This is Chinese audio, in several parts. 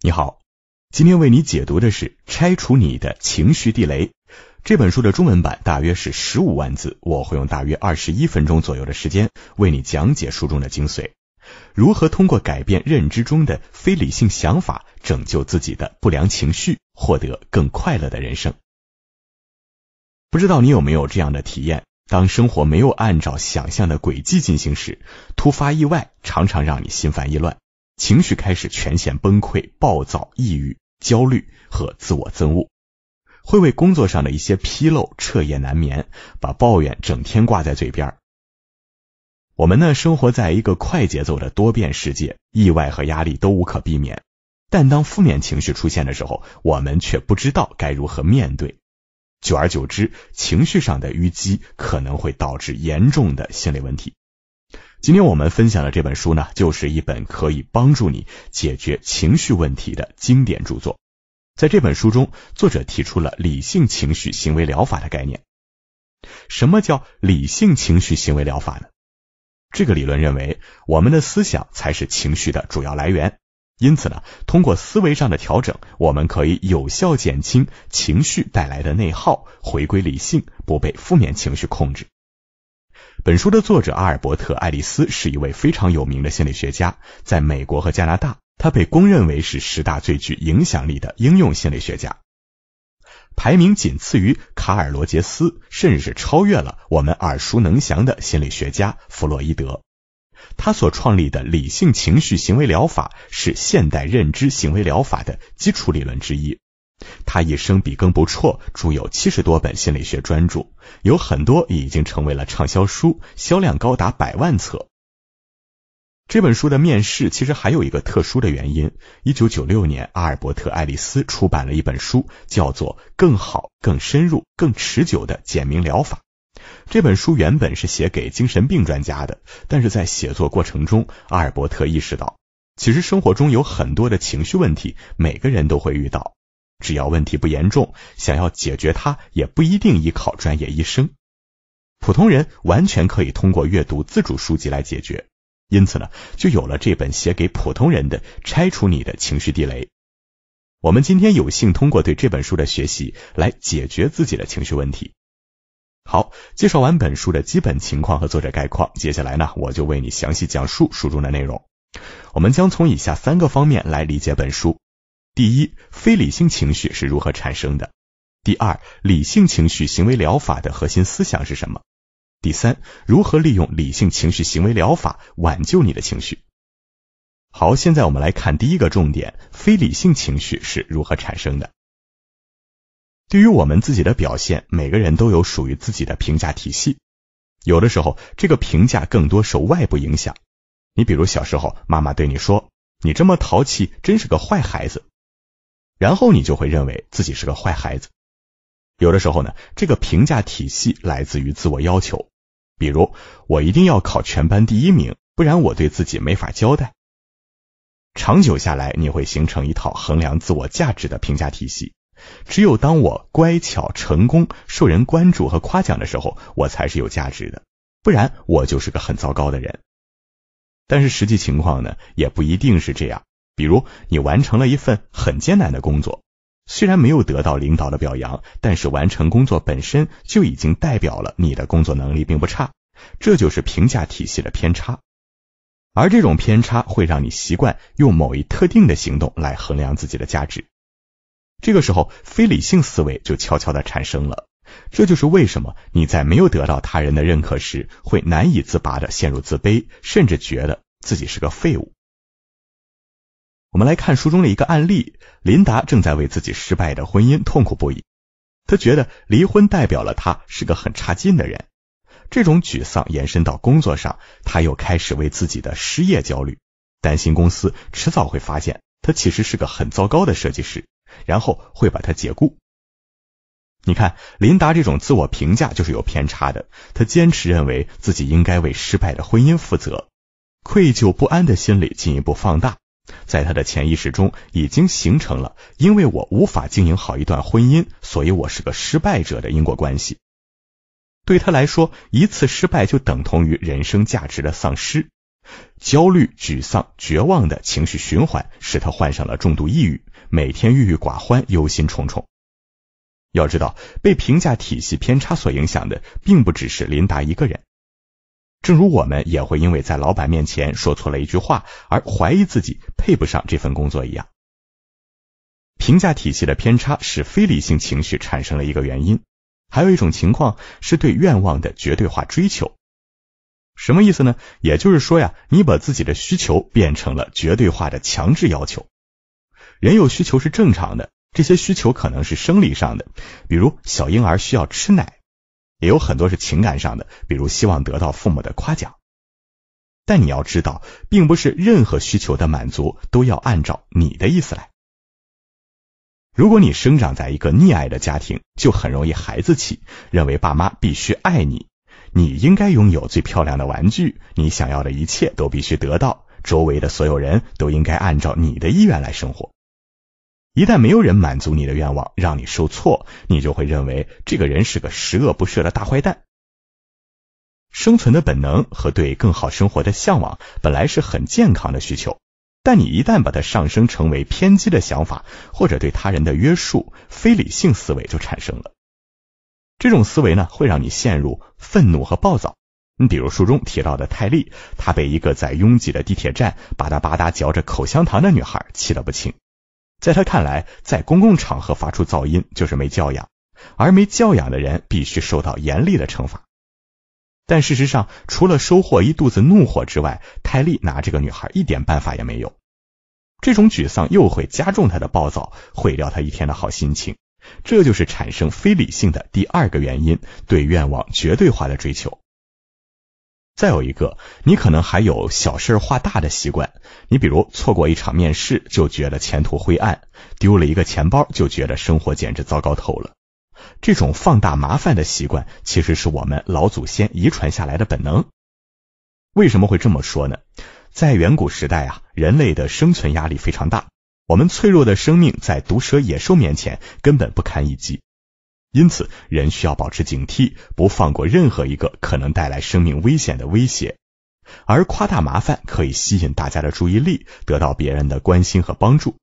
你好，今天为你解读的是《拆除你的情绪地雷》这本书的中文版大约是十五万字，我会用大约二十一分钟左右的时间为你讲解书中的精髓，如何通过改变认知中的非理性想法，拯救自己的不良情绪，获得更快乐的人生。不知道你有没有这样的体验？当生活没有按照想象的轨迹进行时，突发意外常常让你心烦意乱。情绪开始全线崩溃，暴躁、抑郁、焦虑和自我憎恶，会为工作上的一些纰漏彻夜难眠，把抱怨整天挂在嘴边。我们呢，生活在一个快节奏的多变世界，意外和压力都无可避免。但当负面情绪出现的时候，我们却不知道该如何面对。久而久之，情绪上的淤积可能会导致严重的心理问题。今天我们分享的这本书呢，就是一本可以帮助你解决情绪问题的经典著作。在这本书中，作者提出了理性情绪行为疗法的概念。什么叫理性情绪行为疗法呢？这个理论认为，我们的思想才是情绪的主要来源。因此呢，通过思维上的调整，我们可以有效减轻情绪带来的内耗，回归理性，不被负面情绪控制。本书的作者阿尔伯特·爱丽丝是一位非常有名的心理学家，在美国和加拿大，他被公认为是十大最具影响力的应用心理学家，排名仅次于卡尔·罗杰斯，甚至是超越了我们耳熟能详的心理学家弗洛伊德。他所创立的理性情绪行为疗法是现代认知行为疗法的基础理论之一。他一生笔耕不辍，著有七十多本心理学专著，有很多已经成为了畅销书，销量高达百万册。这本书的面世其实还有一个特殊的原因。一九九六年，阿尔伯特·爱丽丝出版了一本书，叫做《更好、更深入、更持久的简明疗法》。这本书原本是写给精神病专家的，但是在写作过程中，阿尔伯特意识到，其实生活中有很多的情绪问题，每个人都会遇到。只要问题不严重，想要解决它也不一定依靠专业医生，普通人完全可以通过阅读自主书籍来解决。因此呢，就有了这本写给普通人的《拆除你的情绪地雷》。我们今天有幸通过对这本书的学习来解决自己的情绪问题。好，介绍完本书的基本情况和作者概况，接下来呢，我就为你详细讲述书中的内容。我们将从以下三个方面来理解本书。第一，非理性情绪是如何产生的？第二，理性情绪行为疗法的核心思想是什么？第三，如何利用理性情绪行为疗法挽救你的情绪？好，现在我们来看第一个重点：非理性情绪是如何产生的？对于我们自己的表现，每个人都有属于自己的评价体系，有的时候这个评价更多受外部影响。你比如小时候，妈妈对你说：“你这么淘气，真是个坏孩子。”然后你就会认为自己是个坏孩子。有的时候呢，这个评价体系来自于自我要求，比如我一定要考全班第一名，不然我对自己没法交代。长久下来，你会形成一套衡量自我价值的评价体系。只有当我乖巧、成功、受人关注和夸奖的时候，我才是有价值的，不然我就是个很糟糕的人。但是实际情况呢，也不一定是这样。比如，你完成了一份很艰难的工作，虽然没有得到领导的表扬，但是完成工作本身就已经代表了你的工作能力并不差。这就是评价体系的偏差，而这种偏差会让你习惯用某一特定的行动来衡量自己的价值。这个时候，非理性思维就悄悄的产生了。这就是为什么你在没有得到他人的认可时，会难以自拔的陷入自卑，甚至觉得自己是个废物。我们来看书中的一个案例，琳达正在为自己失败的婚姻痛苦不已。他觉得离婚代表了他是个很差劲的人，这种沮丧延伸到工作上，他又开始为自己的失业焦虑，担心公司迟早会发现他其实是个很糟糕的设计师，然后会把他解雇。你看，琳达这种自我评价就是有偏差的，他坚持认为自己应该为失败的婚姻负责，愧疚不安的心理进一步放大。在他的潜意识中已经形成了，因为我无法经营好一段婚姻，所以我是个失败者的因果关系。对他来说，一次失败就等同于人生价值的丧失，焦虑、沮丧、绝望的情绪循环使他患上了重度抑郁，每天郁郁寡欢、忧心忡忡。要知道，被评价体系偏差所影响的，并不只是琳达一个人。正如我们也会因为在老板面前说错了一句话而怀疑自己配不上这份工作一样，评价体系的偏差是非理性情绪产生了一个原因。还有一种情况是对愿望的绝对化追求，什么意思呢？也就是说呀，你把自己的需求变成了绝对化的强制要求。人有需求是正常的，这些需求可能是生理上的，比如小婴儿需要吃奶。也有很多是情感上的，比如希望得到父母的夸奖。但你要知道，并不是任何需求的满足都要按照你的意思来。如果你生长在一个溺爱的家庭，就很容易孩子气，认为爸妈必须爱你，你应该拥有最漂亮的玩具，你想要的一切都必须得到，周围的所有人都应该按照你的意愿来生活。一旦没有人满足你的愿望，让你受挫，你就会认为这个人是个十恶不赦的大坏蛋。生存的本能和对更好生活的向往本来是很健康的需求，但你一旦把它上升成为偏激的想法或者对他人的约束，非理性思维就产生了。这种思维呢，会让你陷入愤怒和暴躁。你比如书中提到的泰利，他被一个在拥挤的地铁站吧嗒吧嗒嚼着口香糖的女孩气得不轻。在他看来，在公共场合发出噪音就是没教养，而没教养的人必须受到严厉的惩罚。但事实上，除了收获一肚子怒火之外，泰利拿这个女孩一点办法也没有。这种沮丧又会加重他的暴躁，毁掉他一天的好心情。这就是产生非理性的第二个原因：对愿望绝对化的追求。再有一个，你可能还有小事化大的习惯。你比如错过一场面试，就觉得前途灰暗；丢了一个钱包，就觉得生活简直糟糕透了。这种放大麻烦的习惯，其实是我们老祖先遗传下来的本能。为什么会这么说呢？在远古时代啊，人类的生存压力非常大，我们脆弱的生命在毒蛇野兽面前根本不堪一击。因此，人需要保持警惕，不放过任何一个可能带来生命危险的威胁。而夸大麻烦可以吸引大家的注意力，得到别人的关心和帮助。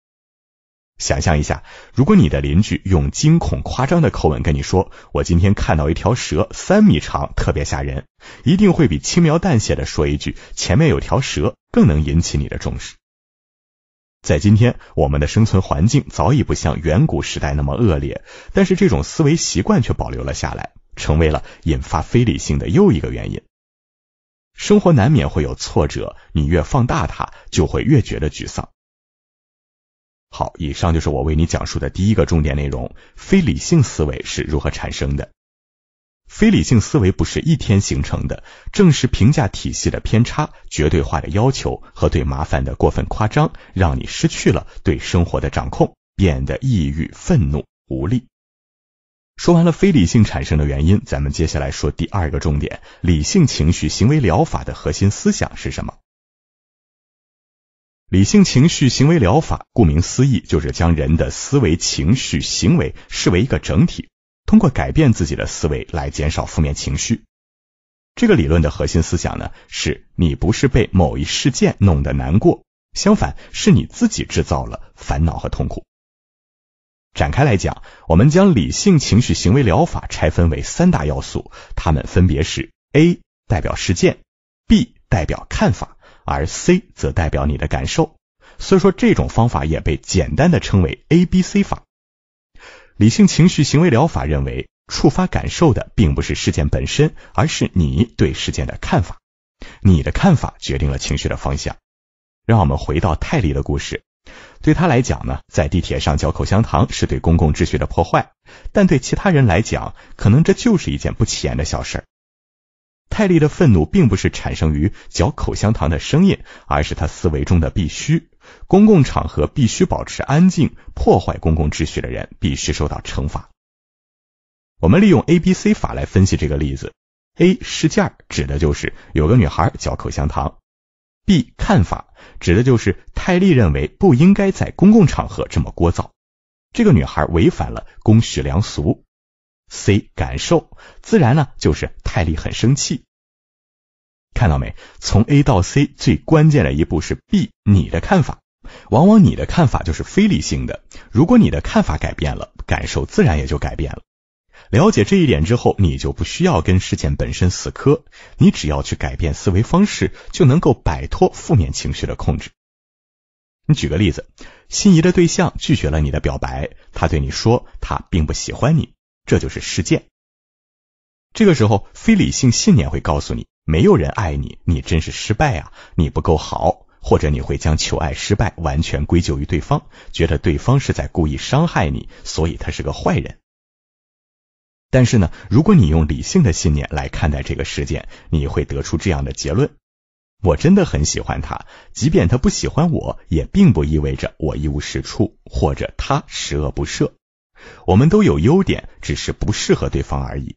想象一下，如果你的邻居用惊恐夸张的口吻跟你说：“我今天看到一条蛇，三米长，特别吓人。”，一定会比轻描淡写的说一句“前面有条蛇”更能引起你的重视。在今天，我们的生存环境早已不像远古时代那么恶劣，但是这种思维习惯却保留了下来，成为了引发非理性的又一个原因。生活难免会有挫折，你越放大它，就会越觉得沮丧。好，以上就是我为你讲述的第一个重点内容：非理性思维是如何产生的。非理性思维不是一天形成的，正是评价体系的偏差、绝对化的要求和对麻烦的过分夸张，让你失去了对生活的掌控，变得抑郁、愤怒、无力。说完了非理性产生的原因，咱们接下来说第二个重点：理性情绪行为疗法的核心思想是什么？理性情绪行为疗法，顾名思义，就是将人的思维、情绪、行为视为一个整体。通过改变自己的思维来减少负面情绪。这个理论的核心思想呢，是你不是被某一事件弄得难过，相反，是你自己制造了烦恼和痛苦。展开来讲，我们将理性情绪行为疗法拆分为三大要素，它们分别是：A 代表事件，B 代表看法，而 C 则代表你的感受。所以说，这种方法也被简单的称为 A B C 法。理性情绪行为疗法认为，触发感受的并不是事件本身，而是你对事件的看法。你的看法决定了情绪的方向。让我们回到泰利的故事。对他来讲呢，在地铁上嚼口香糖是对公共秩序的破坏，但对其他人来讲，可能这就是一件不起眼的小事儿。泰利的愤怒并不是产生于嚼口香糖的声音，而是他思维中的必须。公共场合必须保持安静，破坏公共秩序的人必须受到惩罚。我们利用 A B C 法来分析这个例子。A 事件指的就是有个女孩嚼口香糖。B 看法指的就是泰利认为不应该在公共场合这么聒噪，这个女孩违反了公序良俗。C 感受自然呢就是泰利很生气。看到没？从 A 到 C 最关键的一步是 B，你的看法，往往你的看法就是非理性的。如果你的看法改变了，感受自然也就改变了。了解这一点之后，你就不需要跟事件本身死磕，你只要去改变思维方式，就能够摆脱负面情绪的控制。你举个例子，心仪的对象拒绝了你的表白，他对你说他并不喜欢你，这就是事件。这个时候，非理性信念会告诉你。没有人爱你，你真是失败啊！你不够好，或者你会将求爱失败完全归咎于对方，觉得对方是在故意伤害你，所以他是个坏人。但是呢，如果你用理性的信念来看待这个事件，你会得出这样的结论：我真的很喜欢他，即便他不喜欢我，也并不意味着我一无是处，或者他十恶不赦。我们都有优点，只是不适合对方而已。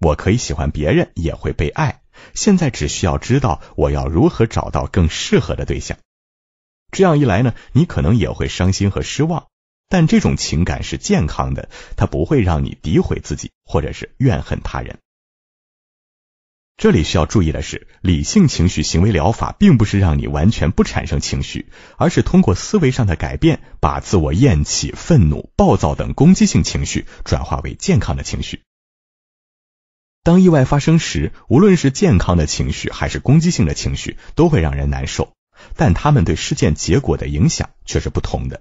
我可以喜欢别人，也会被爱。现在只需要知道我要如何找到更适合的对象。这样一来呢，你可能也会伤心和失望，但这种情感是健康的，它不会让你诋毁自己或者是怨恨他人。这里需要注意的是，理性情绪行为疗法并不是让你完全不产生情绪，而是通过思维上的改变，把自我厌弃、愤怒、暴躁等攻击性情绪转化为健康的情绪。当意外发生时，无论是健康的情绪还是攻击性的情绪，都会让人难受，但他们对事件结果的影响却是不同的。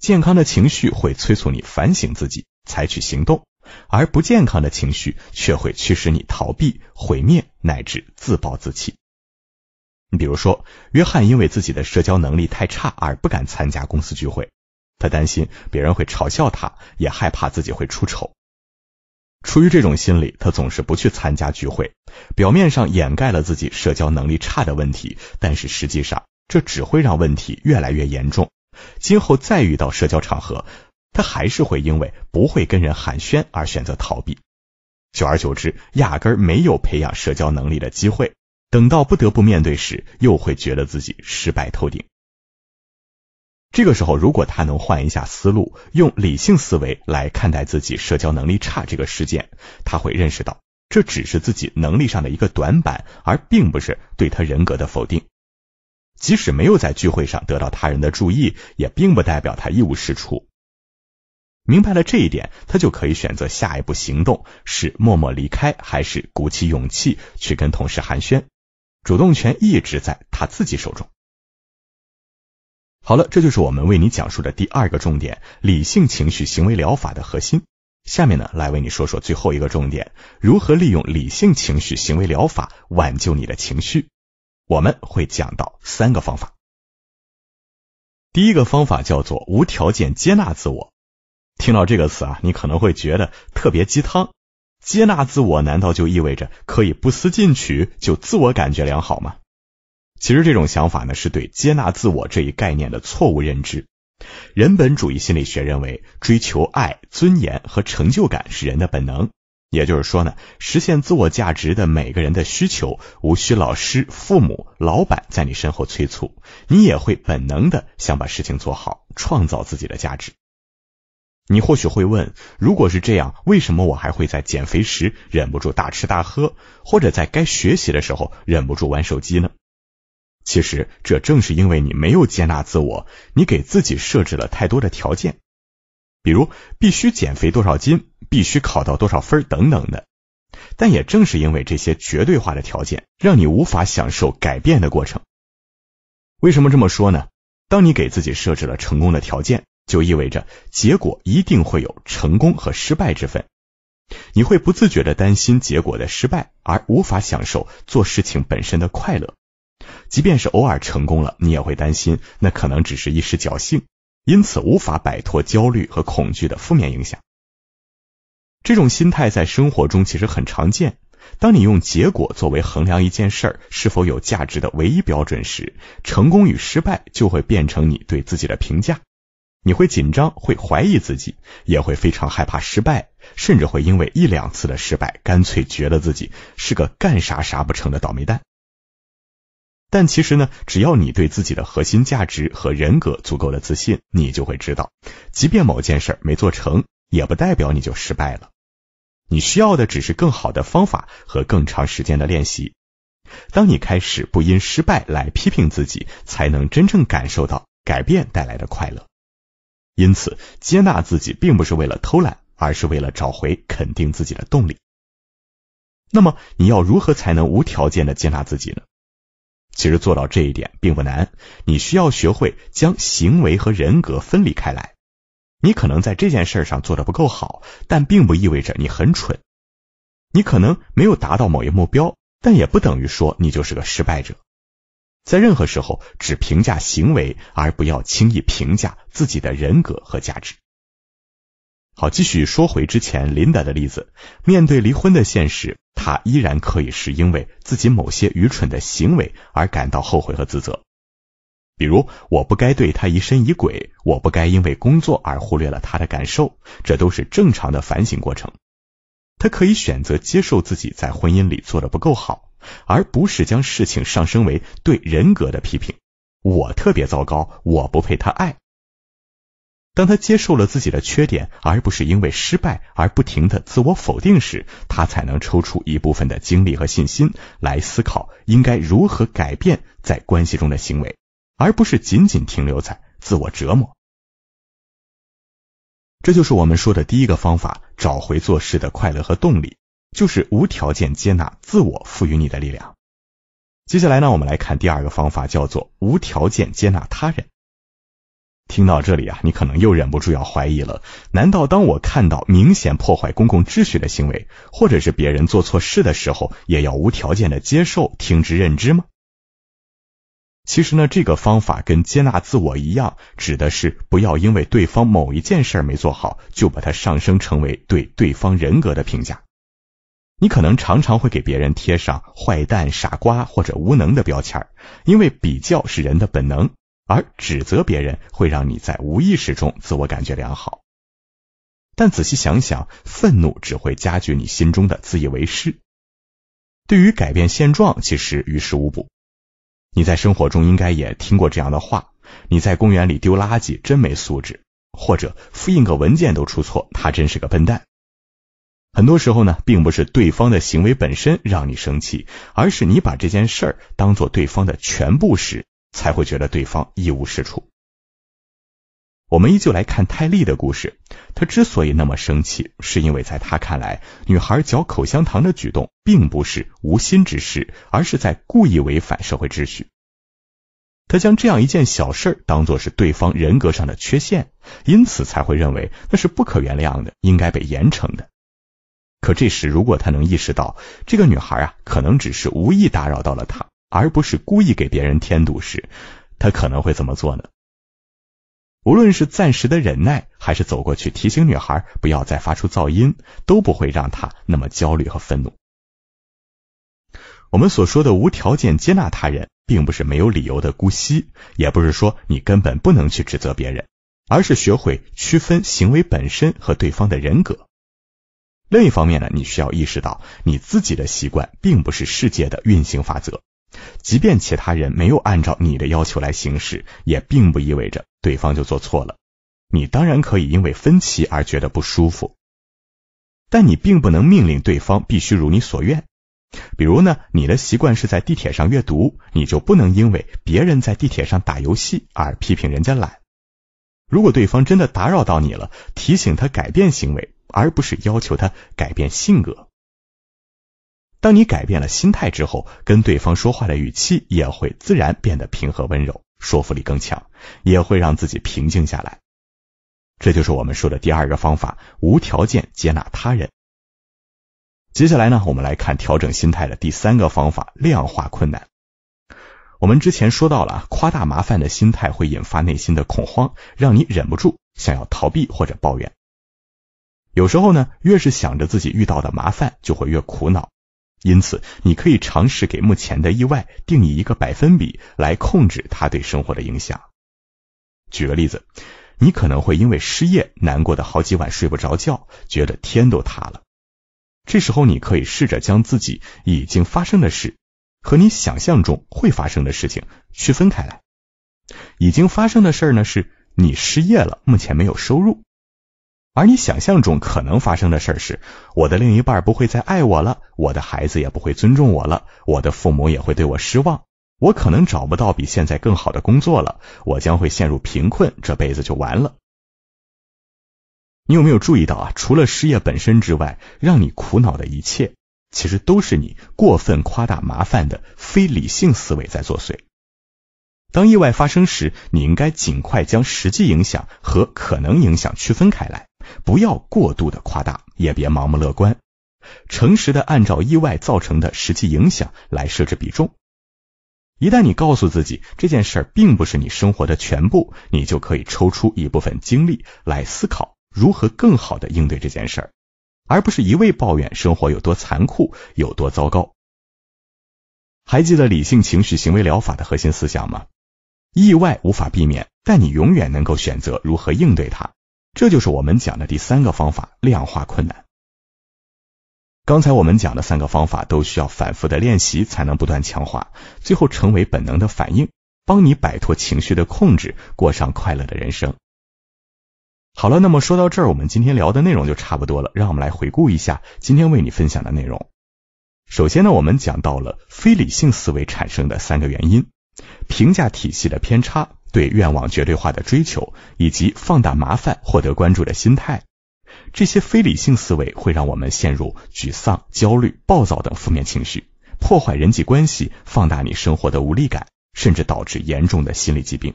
健康的情绪会催促你反省自己，采取行动；而不健康的情绪却会驱使你逃避、毁灭乃至自暴自弃。你比如说，约翰因为自己的社交能力太差而不敢参加公司聚会，他担心别人会嘲笑他，也害怕自己会出丑。出于这种心理，他总是不去参加聚会，表面上掩盖了自己社交能力差的问题，但是实际上，这只会让问题越来越严重。今后再遇到社交场合，他还是会因为不会跟人寒暄而选择逃避，久而久之，压根没有培养社交能力的机会。等到不得不面对时，又会觉得自己失败透顶。这个时候，如果他能换一下思路，用理性思维来看待自己社交能力差这个事件，他会认识到这只是自己能力上的一个短板，而并不是对他人格的否定。即使没有在聚会上得到他人的注意，也并不代表他一无是处。明白了这一点，他就可以选择下一步行动：是默默离开，还是鼓起勇气去跟同事寒暄？主动权一直在他自己手中。好了，这就是我们为你讲述的第二个重点——理性情绪行为疗法的核心。下面呢，来为你说说最后一个重点：如何利用理性情绪行为疗法挽救你的情绪？我们会讲到三个方法。第一个方法叫做无条件接纳自我。听到这个词啊，你可能会觉得特别鸡汤。接纳自我难道就意味着可以不思进取就自我感觉良好吗？其实这种想法呢，是对接纳自我这一概念的错误认知。人本主义心理学认为，追求爱、尊严和成就感是人的本能。也就是说呢，实现自我价值的每个人的需求，无需老师、父母、老板在你身后催促，你也会本能的想把事情做好，创造自己的价值。你或许会问，如果是这样，为什么我还会在减肥时忍不住大吃大喝，或者在该学习的时候忍不住玩手机呢？其实，这正是因为你没有接纳自我，你给自己设置了太多的条件，比如必须减肥多少斤，必须考到多少分等等的。但也正是因为这些绝对化的条件，让你无法享受改变的过程。为什么这么说呢？当你给自己设置了成功的条件，就意味着结果一定会有成功和失败之分，你会不自觉的担心结果的失败，而无法享受做事情本身的快乐。即便是偶尔成功了，你也会担心，那可能只是一时侥幸，因此无法摆脱焦虑和恐惧的负面影响。这种心态在生活中其实很常见。当你用结果作为衡量一件事儿是否有价值的唯一标准时，成功与失败就会变成你对自己的评价。你会紧张，会怀疑自己，也会非常害怕失败，甚至会因为一两次的失败，干脆觉得自己是个干啥啥不成的倒霉蛋。但其实呢，只要你对自己的核心价值和人格足够的自信，你就会知道，即便某件事没做成，也不代表你就失败了。你需要的只是更好的方法和更长时间的练习。当你开始不因失败来批评自己，才能真正感受到改变带来的快乐。因此，接纳自己并不是为了偷懒，而是为了找回肯定自己的动力。那么，你要如何才能无条件的接纳自己呢？其实做到这一点并不难，你需要学会将行为和人格分离开来。你可能在这件事上做得不够好，但并不意味着你很蠢。你可能没有达到某一目标，但也不等于说你就是个失败者。在任何时候，只评价行为，而不要轻易评价自己的人格和价值。好，继续说回之前琳达的例子。面对离婚的现实，她依然可以是因为自己某些愚蠢的行为而感到后悔和自责，比如我不该对她疑神疑鬼，我不该因为工作而忽略了他的感受，这都是正常的反省过程。她可以选择接受自己在婚姻里做的不够好，而不是将事情上升为对人格的批评。我特别糟糕，我不配他爱。当他接受了自己的缺点，而不是因为失败而不停的自我否定时，他才能抽出一部分的精力和信心来思考应该如何改变在关系中的行为，而不是仅仅停留在自我折磨。这就是我们说的第一个方法：找回做事的快乐和动力，就是无条件接纳自我赋予你的力量。接下来呢，我们来看第二个方法，叫做无条件接纳他人。听到这里啊，你可能又忍不住要怀疑了。难道当我看到明显破坏公共秩序的行为，或者是别人做错事的时候，也要无条件的接受、听之任之吗？其实呢，这个方法跟接纳自我一样，指的是不要因为对方某一件事没做好，就把它上升成为对对方人格的评价。你可能常常会给别人贴上坏蛋、傻瓜或者无能的标签因为比较是人的本能。而指责别人会让你在无意识中自我感觉良好，但仔细想想，愤怒只会加剧你心中的自以为是，对于改变现状其实于事无补。你在生活中应该也听过这样的话：你在公园里丢垃圾，真没素质；或者复印个文件都出错，他真是个笨蛋。很多时候呢，并不是对方的行为本身让你生气，而是你把这件事儿当做对方的全部时。才会觉得对方一无是处。我们依旧来看泰利的故事，他之所以那么生气，是因为在他看来，女孩嚼口香糖的举动并不是无心之失，而是在故意违反社会秩序。他将这样一件小事当做是对方人格上的缺陷，因此才会认为那是不可原谅的，应该被严惩的。可这时，如果他能意识到，这个女孩啊，可能只是无意打扰到了他。而不是故意给别人添堵时，他可能会怎么做呢？无论是暂时的忍耐，还是走过去提醒女孩不要再发出噪音，都不会让她那么焦虑和愤怒。我们所说的无条件接纳他人，并不是没有理由的姑息，也不是说你根本不能去指责别人，而是学会区分行为本身和对方的人格。另一方面呢，你需要意识到你自己的习惯并不是世界的运行法则。即便其他人没有按照你的要求来行事，也并不意味着对方就做错了。你当然可以因为分歧而觉得不舒服，但你并不能命令对方必须如你所愿。比如呢，你的习惯是在地铁上阅读，你就不能因为别人在地铁上打游戏而批评人家懒。如果对方真的打扰到你了，提醒他改变行为，而不是要求他改变性格。当你改变了心态之后，跟对方说话的语气也会自然变得平和温柔，说服力更强，也会让自己平静下来。这就是我们说的第二个方法：无条件接纳他人。接下来呢，我们来看调整心态的第三个方法——量化困难。我们之前说到了，夸大麻烦的心态会引发内心的恐慌，让你忍不住想要逃避或者抱怨。有时候呢，越是想着自己遇到的麻烦，就会越苦恼。因此，你可以尝试给目前的意外定义一个百分比，来控制它对生活的影响。举个例子，你可能会因为失业难过的好几晚睡不着觉，觉得天都塌了。这时候，你可以试着将自己已经发生的事和你想象中会发生的事情区分开来。已经发生的事呢，是你失业了，目前没有收入。而你想象中可能发生的事是：我的另一半不会再爱我了，我的孩子也不会尊重我了，我的父母也会对我失望，我可能找不到比现在更好的工作了，我将会陷入贫困，这辈子就完了。你有没有注意到啊？除了失业本身之外，让你苦恼的一切，其实都是你过分夸大麻烦的非理性思维在作祟。当意外发生时，你应该尽快将实际影响和可能影响区分开来。不要过度的夸大，也别盲目乐观，诚实的按照意外造成的实际影响来设置比重。一旦你告诉自己这件事儿并不是你生活的全部，你就可以抽出一部分精力来思考如何更好的应对这件事儿，而不是一味抱怨生活有多残酷、有多糟糕。还记得理性情绪行为疗法的核心思想吗？意外无法避免，但你永远能够选择如何应对它。这就是我们讲的第三个方法，量化困难。刚才我们讲的三个方法都需要反复的练习，才能不断强化，最后成为本能的反应，帮你摆脱情绪的控制，过上快乐的人生。好了，那么说到这儿，我们今天聊的内容就差不多了。让我们来回顾一下今天为你分享的内容。首先呢，我们讲到了非理性思维产生的三个原因，评价体系的偏差。对愿望绝对化的追求，以及放大麻烦获得关注的心态，这些非理性思维会让我们陷入沮丧、焦虑、暴躁等负面情绪，破坏人际关系，放大你生活的无力感，甚至导致严重的心理疾病。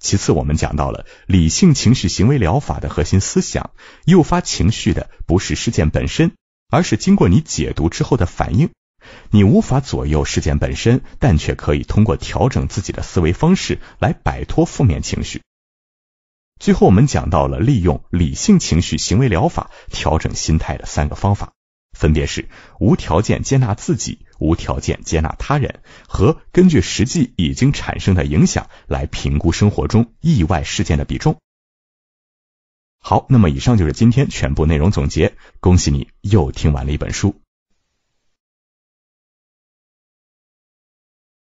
其次，我们讲到了理性情绪行为疗法的核心思想：诱发情绪的不是事件本身，而是经过你解读之后的反应。你无法左右事件本身，但却可以通过调整自己的思维方式来摆脱负面情绪。最后，我们讲到了利用理性情绪行为疗法调整心态的三个方法，分别是无条件接纳自己、无条件接纳他人和根据实际已经产生的影响来评估生活中意外事件的比重。好，那么以上就是今天全部内容总结。恭喜你又听完了一本书。